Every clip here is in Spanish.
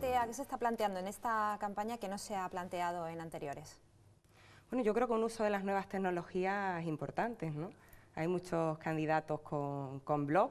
qué se está planteando en esta campaña que no se ha planteado en anteriores? Bueno, yo creo que un uso de las nuevas tecnologías importantes, ¿no? Hay muchos candidatos con, con blog,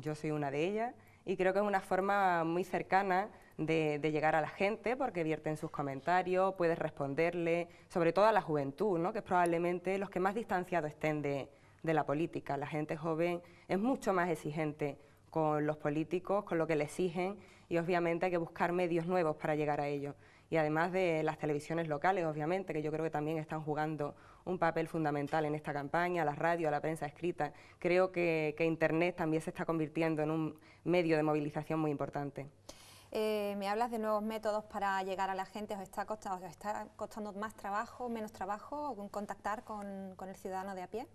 yo soy una de ellas, y creo que es una forma muy cercana de, llegar a la gente porque vierten sus comentarios, puedes responderle, sobre todo a la juventud, ¿no? que es probablemente los que más distanciados estén de, de la política. La gente joven es mucho más exigente con los políticos, con lo que le exigen y obviamente hay que buscar medios nuevos para llegar a ellos... Y además de las televisiones locales, obviamente, que yo creo que también están jugando un papel fundamental en esta campaña, la radio, la prensa escrita. Creo que, Internet también se está convirtiendo en un medio de movilización muy importante. Eh, me hablas de nuevos métodos para llegar a la gente, ¿os está costando, más trabajo, menos trabajo, contactar con el ciudadano de a pie?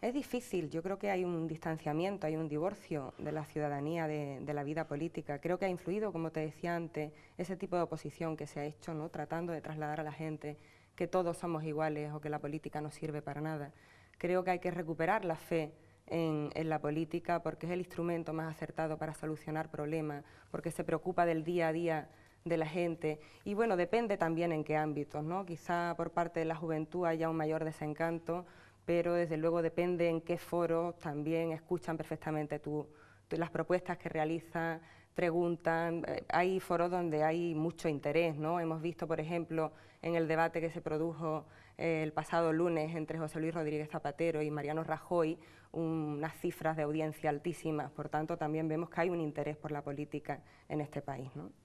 Es difícil, yo creo que hay un distanciamiento, hay un divorcio de la ciudadanía, de, la vida política. Creo que ha influido, como te decía antes, ese tipo de oposición que se ha hecho, ¿no? tratando de trasladar a la gente que todos somos iguales o que la política no sirve para nada. Creo que hay que recuperar la fe en, en, la política porque es el instrumento más acertado para solucionar problemas, porque se preocupa del día a día de la gente y bueno, depende también en qué ámbitos, ¿no? Quizá por parte de la juventud haya un mayor desencanto pero desde luego depende en qué foro también escuchan perfectamente las propuestas que realizan, preguntan, eh, hay foros donde hay mucho interés, ¿no? Hemos visto, por ejemplo, en el debate que se produjo eh, el pasado lunes entre José Luis Rodríguez Zapatero y Mariano Rajoy, unas cifras de audiencia altísimas, por tanto también vemos que hay un interés por la política en este país, ¿no?